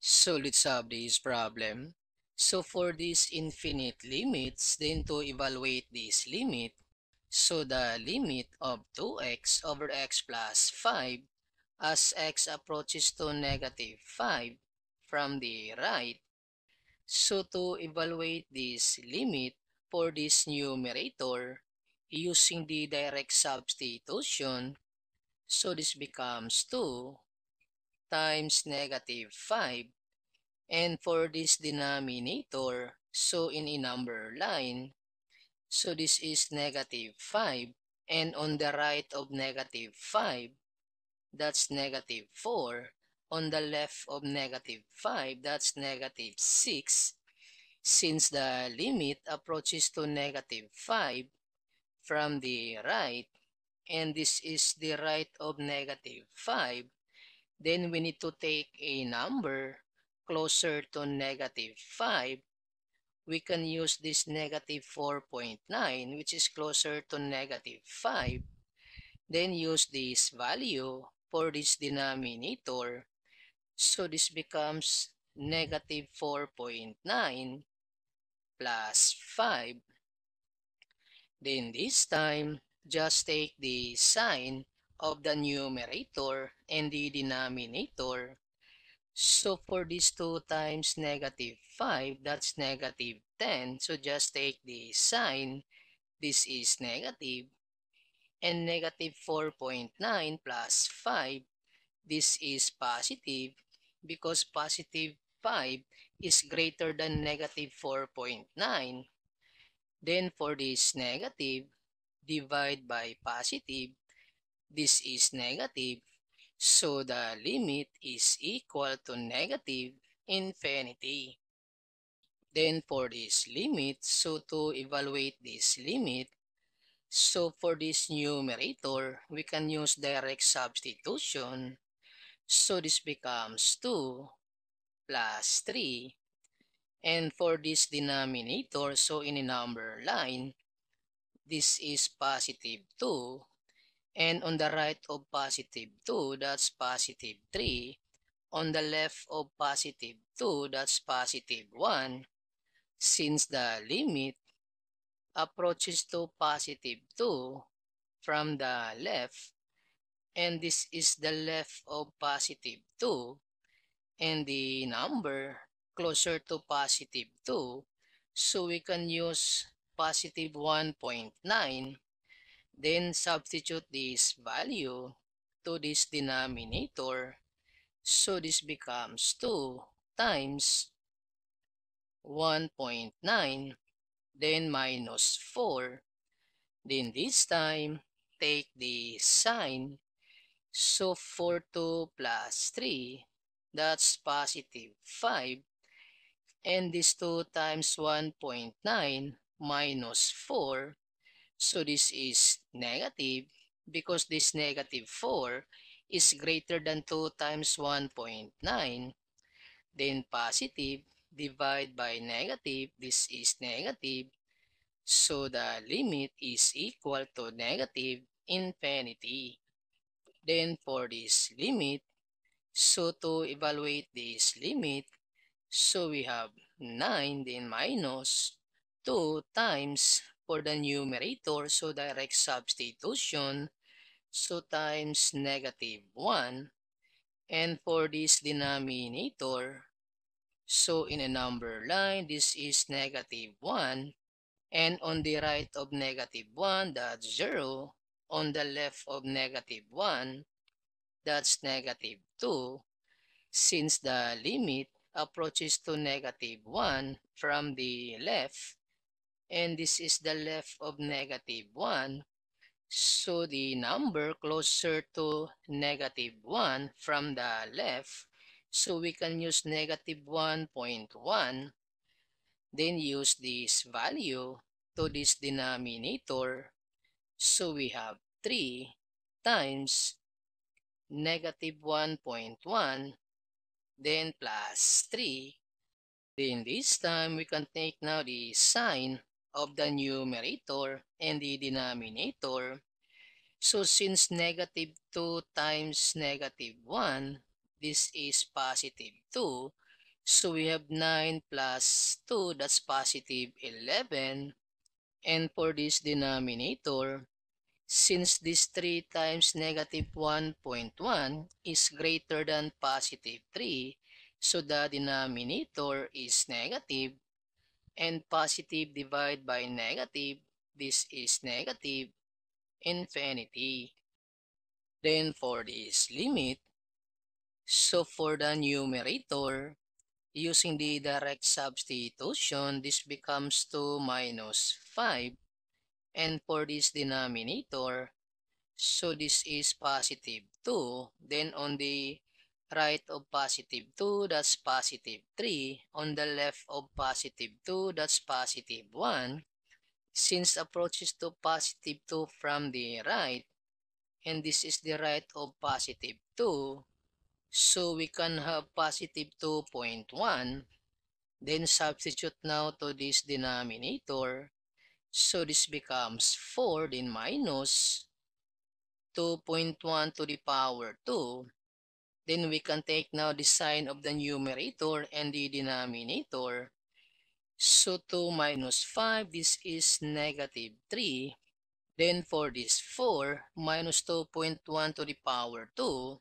solid solve this problem. So for these infinite limits, then to evaluate this limit, so the limit of 2x over x plus 5 as x approaches to negative 5 from the right. So to evaluate this limit for this numerator using the direct substitution, so this becomes 2 times negative 5. And for this denominator, so in a number line, so this is negative 5. And on the right of negative 5, that's negative 4. On the left of negative 5, that's negative 6. Since the limit approaches to negative 5 from the right, and this is the right of negative 5, then we need to take a number closer to negative 5. We can use this negative 4.9, which is closer to negative 5. Then use this value for this denominator. So this becomes negative 4.9 plus 5. Then this time, just take the sign of the numerator and the denominator. So for this 2 times negative 5, that's negative 10. So just take the sign. This is negative. And negative 4.9 plus 5, this is positive because positive 5 is greater than negative 4.9. Then for this negative, divide by positive, This is negative, so the limit is equal to negative infinity. Then for this limit, so to evaluate this limit, so for this numerator, we can use direct substitution. So this becomes 2 plus 3. And for this denominator, so in a number line, this is positive 2 And on the right of positive 2, that's positive 3. On the left of positive 2, that's positive 1. Since the limit approaches to positive 2 from the left, and this is the left of positive 2, and the number closer to positive 2, so we can use positive 1.9 Then substitute this value to this denominator. So this becomes 2 times 1.9 then minus 4. Then this time, take the sign. So 4, 2 plus 3, that's positive 5. And this 2 times 1.9 minus 4, So this is negative because this negative 4 is greater than 2 times 1.9. Then positive divide by negative, this is negative. So the limit is equal to negative infinity. Then for this limit, so to evaluate this limit, so we have 9 then minus 2 times for the numerator, so direct substitution, so times negative 1. And for this denominator, so in a number line, this is negative 1. And on the right of negative 1, that's 0. On the left of negative 1, that's negative 2. Since the limit approaches to negative 1 from the left, and this is the left of negative 1. So the number closer to negative 1 from the left, so we can use negative 1.1, then use this value to this denominator. So we have 3 times negative 1.1, then plus 3. Then this time, we can take now the sign of the numerator and the denominator. So since negative 2 times negative 1, this is positive 2. So we have 9 plus 2, that's positive 11. And for this denominator, since this 3 times negative 1.1 is greater than positive 3, so the denominator is negative and positive divide by negative, this is negative infinity. Then for this limit, so for the numerator, using the direct substitution, this becomes 2 minus 5. And for this denominator, so this is positive 2. Then on the right of positive 2, that's positive 3. On the left of positive 2, that's positive 1. Since approaches to positive 2 from the right, and this is the right of positive 2, so we can have positive 2.1. Then substitute now to this denominator. So this becomes 4, then minus 2.1 to the power 2 Then we can take now the sign of the numerator and the denominator. So 2 minus 5, this is negative 3. Then for this 4, minus 2.1 to the power 2.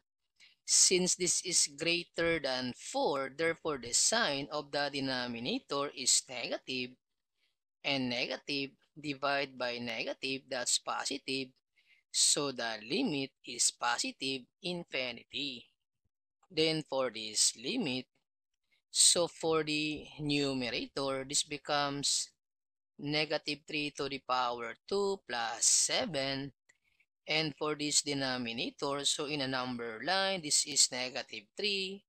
Since this is greater than 4, therefore the sign of the denominator is negative. And negative divided by negative, that's positive. So the limit is positive infinity. Then for this limit, so for the numerator, this becomes negative 3 to the power 2 plus 7. And for this denominator, so in a number line, this is negative 3.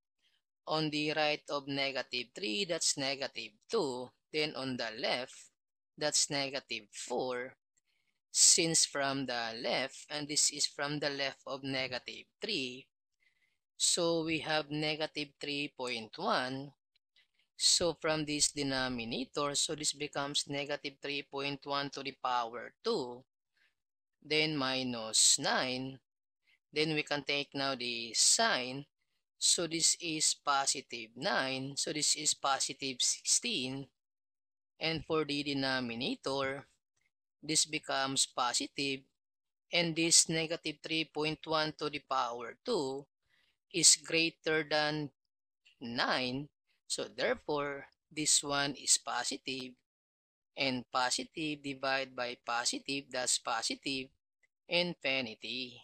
On the right of negative 3, that's negative 2. Then on the left, that's negative 4. Since from the left, and this is from the left of negative 3, So we have negative 3.1. So from this denominator, so this becomes negative 3.1 to the power 2. Then minus 9. Then we can take now the sign. So this is positive 9. So this is positive 16. And for the denominator, this becomes positive. And this negative 3.1 to the power 2 is greater than 9. So therefore, this one is positive. And positive divided by positive, that's positive. infinity.